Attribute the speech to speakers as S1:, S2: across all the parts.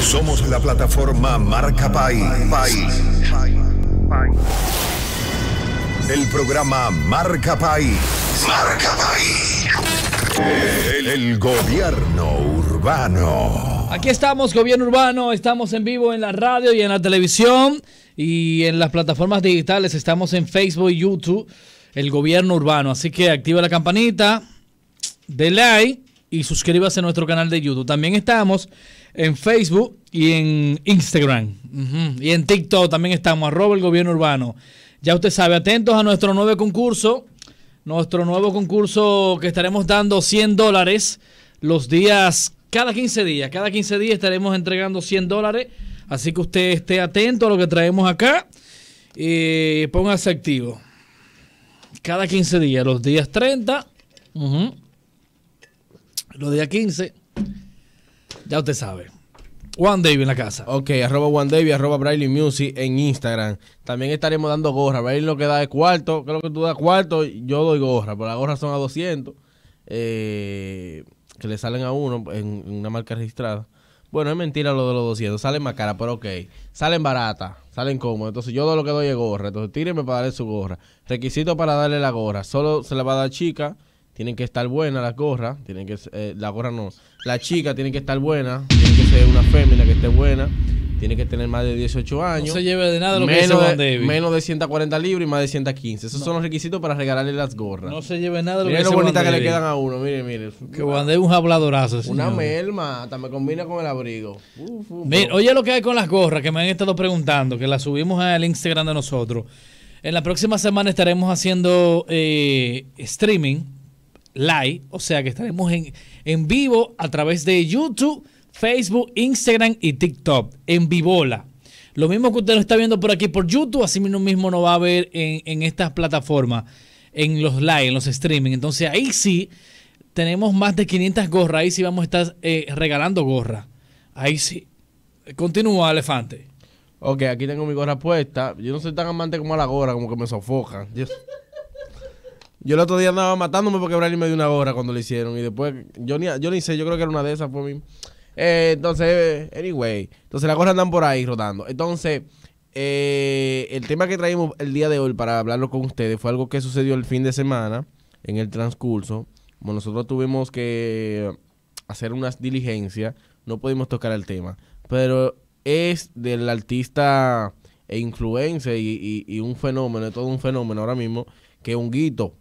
S1: Somos la plataforma Marca País. El programa Marca País. Marca El, gobierno urbano. Aquí estamos, gobierno urbano. Estamos en vivo en la radio y en la televisión y en las plataformas digitales. Estamos en Facebook y YouTube. El gobierno urbano. Así que activa la campanita. De like y suscríbase a nuestro canal de YouTube. También estamos en Facebook y en Instagram. Y en TikTok también estamos, arroba el gobierno urbano. Ya usted sabe, atentos a nuestro nuevo concurso. Nuestro nuevo concurso que estaremos dando 100 dólares los días, cada 15 días. Cada 15 días estaremos entregando 100 dólares. Así que usted esté atento a lo que traemos acá y póngase activo. Cada 15 días, los días 30. Los días 15, ya usted sabe. Juan David en la casa. Ok, arroba Juan arroba Braille Music
S2: en Instagram. También estaremos dando gorra. Braille lo que da es cuarto. Creo que tú das cuarto, yo doy gorra. Pero las gorras son a 200. Eh, que le salen a uno en, una marca registrada. Bueno, es mentira lo de los 200. Salen más cara, pero ok. Salen baratas, salen cómodas. Entonces yo doy lo que doy es gorra. Entonces tíreme para darle su gorra. Requisito para darle la gorra. Solo se la va a dar chica tienen que estar buenas las gorras tienen que eh, la gorra no, la chica tiene que estar buena, tiene que ser una fémina que esté buena, tiene que tener más de 18 años. No se lleve de nada lo menos que De, menos de 140 libras y más de 115. Esos son los requisitos para regalarle las gorras. No se lleve nada lo que bonita que le quedan a uno, mire, mire. Que guande
S1: un habladorazo. Una
S2: melma, hasta me combina con el abrigo. Mira, oye
S1: lo que hay con las gorras que me han estado preguntando, que las subimos al Instagram de nosotros. En la próxima semana estaremos haciendo eh, streaming live, o sea que estaremos en, en vivo a través de YouTube, Facebook, Instagram y TikTok, en Vivola. Lo mismo que usted lo está viendo por aquí por YouTube, así mismo no va a ver en, en estas plataformas, en los live, en los streaming. Entonces ahí sí tenemos más de 500 gorras, ahí sí vamos a estar eh, regalando gorras. Ahí sí. Continúa, elefante. Ok, aquí tengo mi
S2: gorra puesta. Yo no soy tan amante como a la gorra, como que me sofoca. Dios. Yo el otro día andaba matándome porque Bradley me dio una hora cuando lo hicieron. Y después, yo ni, yo ni sé, yo creo que era una de esas, por mí. Eh, entonces, anyway. Entonces las cosas andan por ahí rodando. Entonces, eh, el tema que traímos el día de hoy para hablarlo con ustedes fue algo que sucedió el fin de semana en el transcurso. Como nosotros tuvimos que hacer unas diligencias, no pudimos tocar el tema. Pero es del artista e influencer y, un fenómeno, es todo un fenómeno ahora mismo, que un guito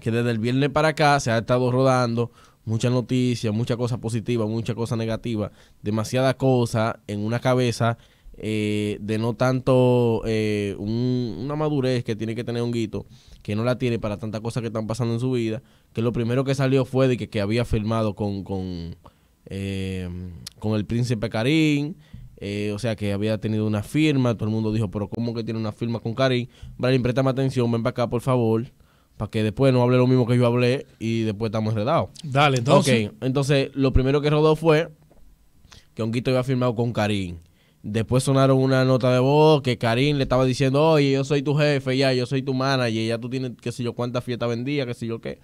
S2: que desde el viernes para acá se ha estado rodando muchas noticias, muchas cosas positivas, muchas cosas negativa demasiada cosa en una cabeza eh, de no tanto eh, una madurez que tiene que tener un guito, que no la tiene para tantas cosas que están pasando en su vida, que lo primero que salió fue de que, que había firmado con, con, eh, con el príncipe Karim. o sea que había tenido una firma, todo el mundo dijo, pero ¿cómo que tiene una firma con Karim? Brian, préstame atención, ven para acá, por favor para que después no hable lo mismo que yo hablé y después estamos enredados. Dale, entonces. Ok, entonces lo primero que rodó fue que Honguito había firmado con Karim. Después sonaron una nota de voz que Karim le estaba diciendo, oye, yo soy tu jefe, ya, yo soy tu manager, ya tú tienes, qué sé yo, cuántas fiestas vendía, qué sé yo qué.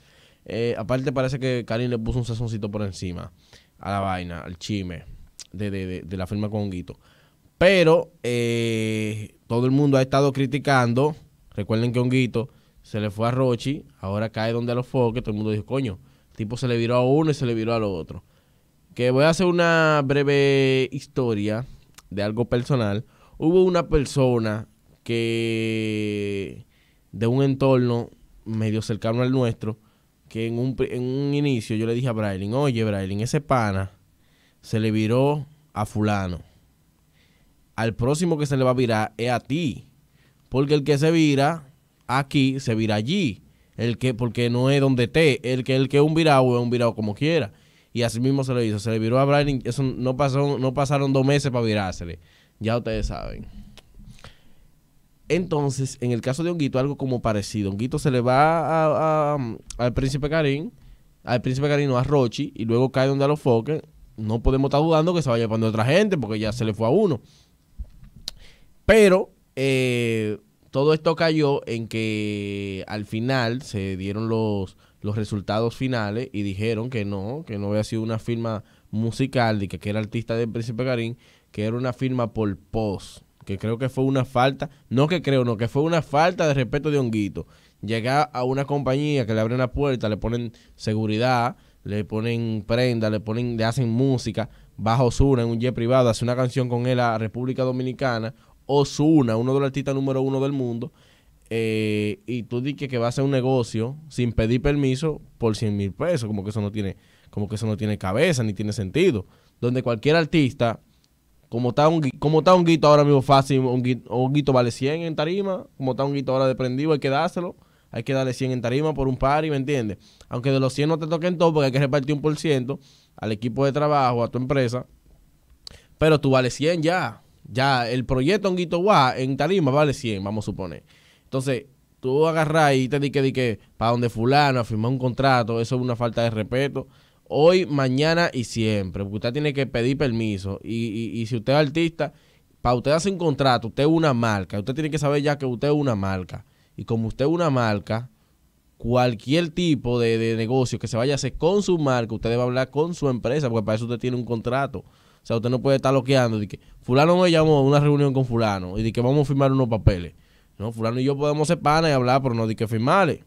S2: Eh, aparte parece que Karim le puso un sazoncito por encima a la vaina, al chime de, la firma con Honguito. Pero eh, todo el mundo ha estado criticando, recuerden que Honguito se le fue a Rochi, ahora cae donde a los foques, todo el mundo dijo, coño, el tipo se le viró a uno y se le viró a otro. Que voy a hacer una breve historia de algo personal. Hubo una persona que de un entorno medio cercano al nuestro, que en un, inicio yo le dije a Braylin, oye Braylin, ese pana se le viró a fulano. Al próximo que se le va a virar es a ti. Porque el que se vira aquí se vira allí. El que, porque no es donde esté. El que, el que es un virado es un virado como quiera. Y así mismo se le hizo. Se le viró a Brian. Eso no, pasó, no pasaron dos meses para virársele. Ya ustedes saben. Entonces, en el caso de Honguito, algo como parecido. Honguito se le va al príncipe Karim, al príncipe Karim, no, a Rochi, y luego cae donde a los Fokker. No podemos estar dudando que se vaya para otra gente, porque ya se le fue a uno. Pero, eh, todo esto cayó en que al final se dieron los, los resultados finales y dijeron que no, que no había sido una firma musical, de que, era artista de Príncipe Karim, que era una firma por pos, que creo que fue una falta, no que creo, no, que fue una falta de respeto de Honguito. Llega a una compañía que le abren la puerta, le ponen seguridad, le ponen prenda, le ponen, le hacen música, bajo Zuna en un jet privado, hace una canción con él a República Dominicana, Osuna, uno de los artistas número uno del mundo, eh, y tú dices que va a hacer un negocio sin pedir permiso por 100 mil pesos, como que eso no tiene, como que eso no tiene cabeza ni tiene sentido. Donde cualquier artista, como está un, como está un guito ahora mismo fácil, un guito, vale 100 en tarima, como está un guito ahora de hay que dárselo, hay que darle 100 en tarima por un par y me entiendes. Aunque de los 100 no te toquen todo, porque hay que repartir un por ciento al equipo de trabajo, a tu empresa, pero tú vales 100 ya. Ya el proyecto Guito Guá en Tarima vale 100, vamos a suponer. Entonces, tú agarras y te di que, di que para donde fulano firmó un contrato, eso es una falta de respeto. Hoy, mañana y siempre, porque usted tiene que pedir permiso. Y, y, si usted es artista, para usted hacer un contrato, usted es una marca. Usted tiene que saber ya que usted es una marca. Y como usted es una marca, cualquier tipo de, de negocio que se vaya a hacer con su marca, usted debe hablar con su empresa, porque para eso usted tiene un contrato. O sea, usted no puede estar loqueando de que fulano me llamó a una reunión con fulano y de que vamos a firmar unos papeles. No, fulano y yo podemos ser panes y hablar, pero no de que firmarle.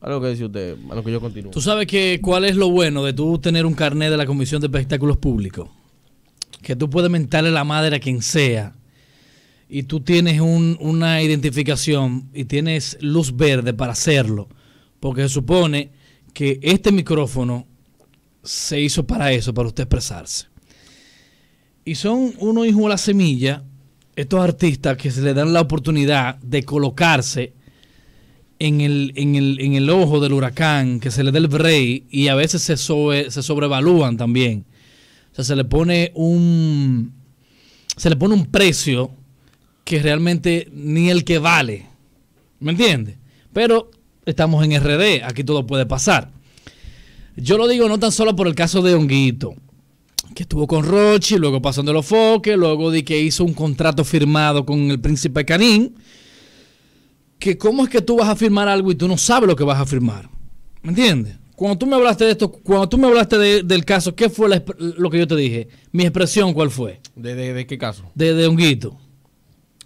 S2: Algo que dice usted, a lo que yo continúo. ¿Tú
S1: sabes que cuál es lo bueno de tú tener un carnet de la Comisión de Espectáculos Públicos? Que tú puedes mentarle la madre a quien sea y tú tienes una identificación y tienes luz verde para hacerlo. Porque se supone que este micrófono se hizo para eso, para usted expresarse. Y son unos hijos de la semilla, estos artistas que se le dan la oportunidad de colocarse en el, ojo del huracán, que se le dé el rey, y a veces se, se sobrevalúan también. O sea, se le pone un, se le pone un precio que realmente ni el que vale. ¿Me entiendes? Pero estamos en RD, aquí todo puede pasar. Yo lo digo no tan solo por el caso de Honguito, que estuvo con Rochi, luego pasando los foques, luego de que hizo un contrato firmado con el príncipe Canín, que cómo es que tú vas a firmar algo y tú no sabes lo que vas a firmar. ¿Me entiendes? Cuando tú me hablaste de esto, cuando tú me hablaste del caso, ¿qué fue lo que yo te dije? Mi expresión, ¿cuál fue? ¿De, qué caso? De, de Honguito.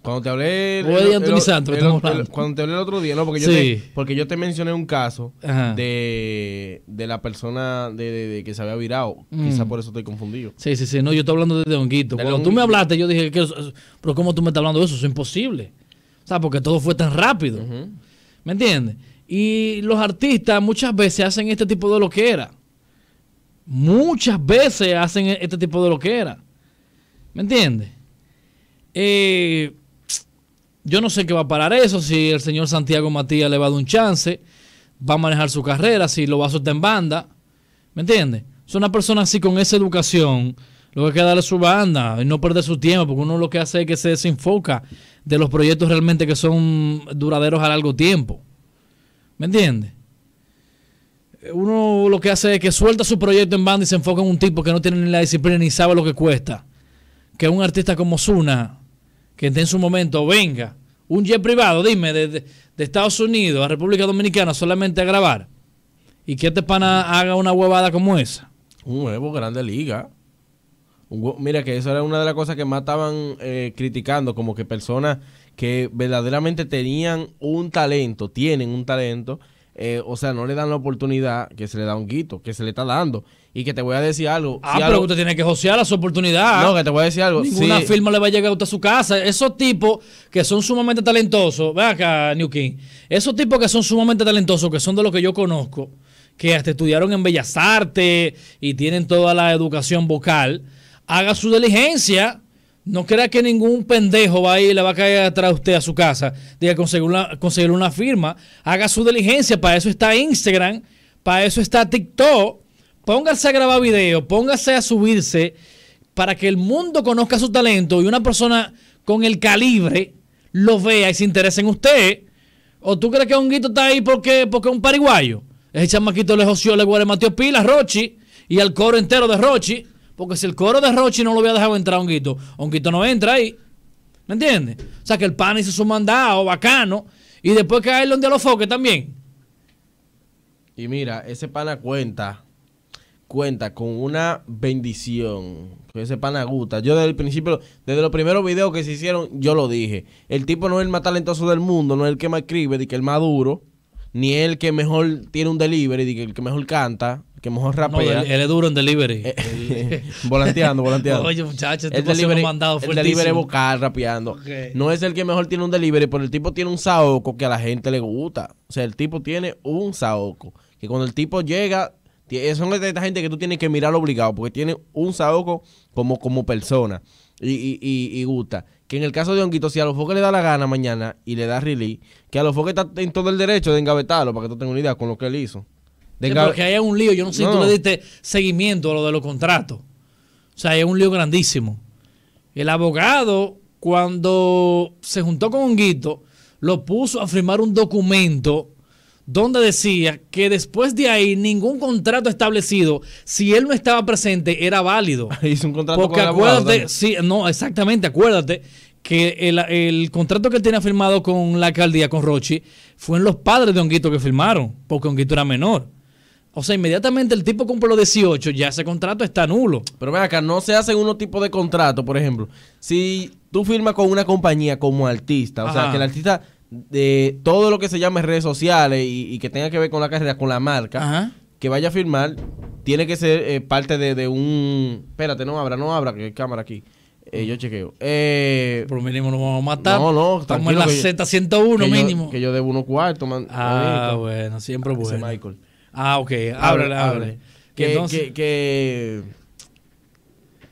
S1: Cuando te hablé. cuando te hablé el otro día, no, porque yo, te, porque yo te mencioné
S2: un caso de, la persona de, que se había virado. Mm. Quizá por
S1: eso estoy confundido. Sí, sí, sí. No, yo estoy hablando de Honguito. Cuando tú me hablaste, yo dije, pero ¿cómo tú me estás hablando de eso? Eso es imposible. O sea, porque todo fue tan rápido. ¿Me entiendes? Y los artistas muchas veces hacen este tipo de lo que era. Muchas veces hacen este tipo de lo que era. ¿Me entiendes? Eh yo no sé qué va a parar eso, si el señor Santiago Matías le va a dar un chance, va a manejar su carrera, si lo va a soltar en banda. ¿Me entiendes? Es una persona así con esa educación, lo que hay que darle su banda y no perder su tiempo, porque uno lo que hace es que se desenfoca de los proyectos realmente que son duraderos a largo tiempo. ¿Me entiendes? Uno lo que hace es que suelta su proyecto en banda y se enfoca en un tipo que no tiene ni la disciplina ni sabe lo que cuesta. Que un artista como Zuna que en su momento venga un jet privado, dime, de, Estados Unidos a República Dominicana solamente a grabar y que te este pana haga una huevada como esa. Un huevo, grande
S2: liga. Mira que eso era una de las cosas que más estaban eh, criticando, como que personas que verdaderamente tenían un talento, tienen un talento, eh, o sea, no le dan la oportunidad que se le da un guito, que se le está dando. Y que te voy a decir algo.
S1: Ah, pero usted tiene que josear su oportunidad No, que te voy a decir algo. Ninguna firma le va a llegar a usted a su casa. Esos tipos que son sumamente talentosos. Ve acá, New King. Esos tipos que son sumamente talentosos, que son de los que yo conozco, que hasta estudiaron en Bellas Artes y tienen toda la educación vocal, haga su diligencia. No crea que ningún pendejo va a ir y le va a caer atrás a usted a su casa. Diga, conseguir conseguir una firma. Haga su diligencia. Para eso está Instagram. Para eso está TikTok póngase a grabar video, póngase a subirse para que el mundo conozca su talento y una persona con el calibre lo vea y se interese en usted. ¿O tú crees que Honguito está ahí porque, porque un paraguayo? Ese chamaquito le joció, le Mateo pila Rochi y al coro entero de Rochi. Porque si el coro de Rochi no lo había dejado entrar a Honguito, Honguito no entra ahí. ¿Me entiendes? O sea que el pan hizo su mandado, bacano. Y después que a donde a los foques también.
S2: Y mira, ese pana cuenta cuenta con una bendición. Que ese pana gusta. Yo desde el principio, desde los primeros videos que se hicieron, yo lo dije. El tipo no es el más talentoso del mundo, no es el que más escribe, ni que el más duro, ni el que mejor tiene un delivery, el que mejor canta, que mejor rapea. él,
S1: es duro en delivery. Eh,
S2: volanteando, volanteando. Oye, muchachos, este el delivery, mandado el delivery vocal, rapeando. No es el que mejor tiene un delivery, pero el tipo tiene un saoco que a la gente le gusta. O sea, el tipo tiene un saoco. Que cuando el tipo llega, eh, son de esta gente que tú tienes que mirar obligado porque tiene un saoco como, como persona y, gusta. Que en el caso de Honguito, si a los foques le da la gana mañana y le da release, que a los foques está en todo el derecho de engavetarlo para que tú tengas una idea con lo que él hizo. De que haya
S1: un lío. Yo no sé si tú le diste seguimiento a lo de los contratos. O sea, es un lío grandísimo. El abogado, cuando se juntó con Honguito, lo puso a firmar un documento donde decía que después de ahí ningún contrato establecido, si él no estaba presente, era válido. Hizo un contrato Porque acuérdate, sí, no, exactamente, acuérdate que el, contrato que él tenía firmado con la alcaldía, con Rochi, fue en los padres de Honguito que firmaron, porque Honguito era menor. O sea, inmediatamente el tipo cumple los 18, ya ese contrato está nulo. Pero ven acá, no se hacen unos tipos de contrato, por ejemplo. Si tú firmas con una compañía
S2: como artista, o sea, que el artista de todo lo que se llame redes sociales y, que tenga que ver con la carrera, con la marca, que vaya a firmar, tiene que ser eh, parte de, un... Espérate, no abra, no abra, que hay cámara aquí. Eh, yo chequeo. Eh, Por mínimo nos vamos a matar. No, no, Estamos en la Z101 mínimo. que yo debo unos cuartos, man. Ah, bueno, siempre ah, bueno. Michael. Ah, ok. Ábrele, ábrele. Que, entonces... que, que...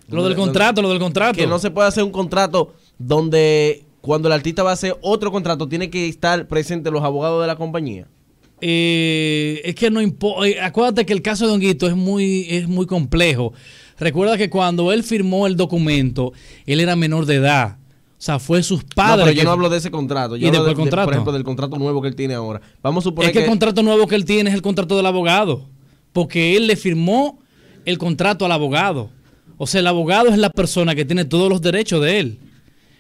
S1: Lo del contrato, lo del contrato. Que no
S2: se puede hacer un contrato donde cuando el artista va a hacer otro contrato, tiene que estar presente los abogados de la compañía.
S1: Eh, es que no importa. Eh, acuérdate que el caso de Don es muy, es muy complejo. Recuerda que cuando él firmó el documento, él era menor de edad. O sea, fue sus padres. No, pero yo no hablo de ese contrato. Yo ¿Y hablo contrato? por ejemplo,
S2: del contrato nuevo que él tiene ahora.
S1: Vamos a suponer es que el contrato nuevo que él tiene es el contrato del abogado. Porque él le firmó el contrato al abogado. O sea, el abogado es la persona que tiene todos los derechos de él.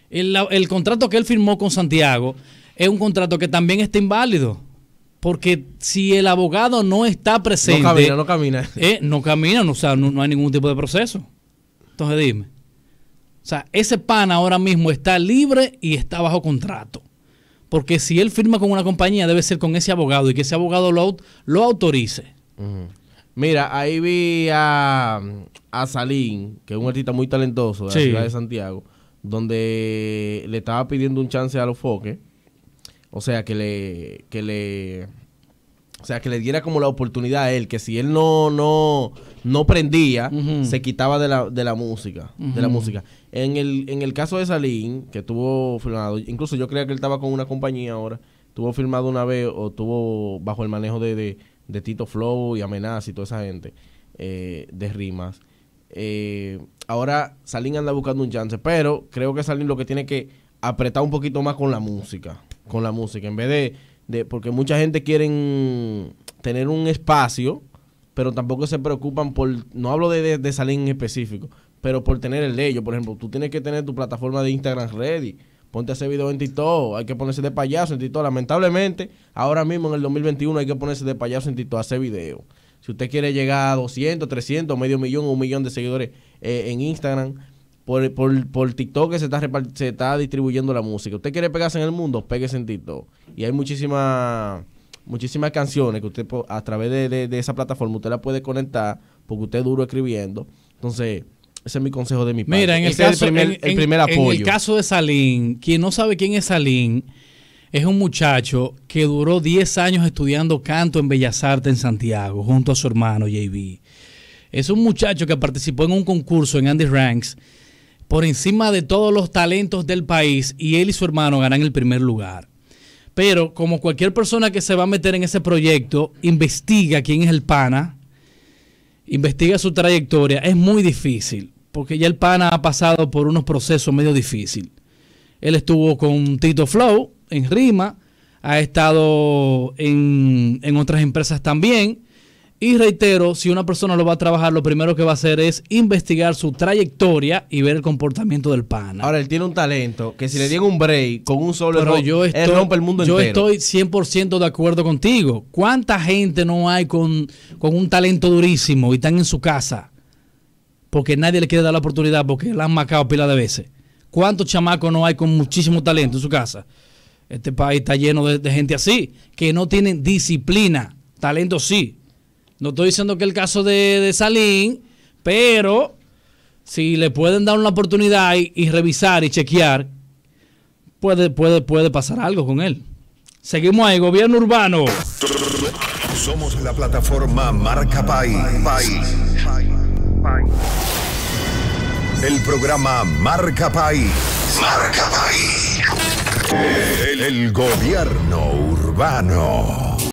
S1: El, contrato que él firmó con Santiago es un contrato que también está inválido. Porque si el abogado no está presente. No camina, no camina. Eh, no camina, no, sea, no, hay ningún tipo de proceso. Entonces dime. O sea, ese pan ahora mismo está libre y está bajo contrato. Porque si él firma con una compañía, debe ser con ese abogado y que ese abogado lo, lo autorice. Mira, ahí vi a,
S2: Salín, que es un artista muy talentoso de la ciudad de Santiago donde le estaba pidiendo un chance a los foques, o sea, que le, que le, o sea, que le diera como la oportunidad a él, que si él no, no, no prendía, se quitaba de la, de la música, de la música. En el, en el caso de Salín, que estuvo firmado, incluso yo creía que él estaba con una compañía ahora, Estuvo firmado una vez o tuvo bajo el manejo de, Tito Flow y Amenaza y toda esa gente eh, de rimas eh, ahora Salín anda buscando un chance, pero creo que Salín lo que tiene que apretar un poquito más con la música, con la música, en vez de, porque mucha gente quiere tener un espacio, pero tampoco se preocupan por, no hablo de, de, Salín en específico, pero por tener el de ellos, por ejemplo, tú tienes que tener tu plataforma de Instagram ready. Ponte a hacer video en Tito, hay que ponerse de payaso en TikTok. Lamentablemente, ahora mismo en el 2021 hay que ponerse de payaso en TikTok a hacer video. Si usted quiere llegar a 200, 300, medio millón, o un millón de seguidores eh, en Instagram, por, por, por, TikTok que se está, se está distribuyendo la música. Usted quiere pegarse en el mundo, pégese en TikTok. Y hay muchísimas muchísimas canciones que usted a través de, esa plataforma usted la puede conectar porque usted es duro escribiendo. Entonces, ese es mi consejo de mi parte. Mira, en el, primer, el apoyo. En el
S1: caso de Salín, quien no sabe quién es Salín, es un muchacho que duró 10 años estudiando canto en Bellas Artes en Santiago, junto a su hermano JB. Es un muchacho que participó en un concurso en Andy Ranks por encima de todos los talentos del país y él y su hermano ganan el primer lugar. Pero como cualquier persona que se va a meter en ese proyecto, investiga quién es el pana, investiga su trayectoria, es muy difícil, porque ya el pana ha pasado por unos procesos medio difíciles. Él estuvo con Tito Flow, en Rima, ha estado en, en otras empresas también. Y reitero, si una persona lo va a trabajar, lo primero que va a hacer es investigar su trayectoria y ver el comportamiento del pana. Ahora, él tiene un talento que si le dieron un
S2: break con un solo error, rompe el mundo entero.
S1: Yo estoy 100% de acuerdo contigo. ¿Cuánta gente no hay con, con un talento durísimo y están en su casa? Porque nadie le quiere dar la oportunidad porque la han macado pila de veces. ¿Cuántos chamacos no hay con muchísimo talento en su casa? Este país está lleno de, gente así, que no tienen disciplina, talento sí. No estoy diciendo que el caso de, Salín, pero si le pueden dar una oportunidad y, revisar y chequear, puede, puede, puede pasar algo con él. Seguimos ahí, gobierno urbano. Somos la plataforma Marca País. El programa Marca País. Marca País el, el gobierno urbano.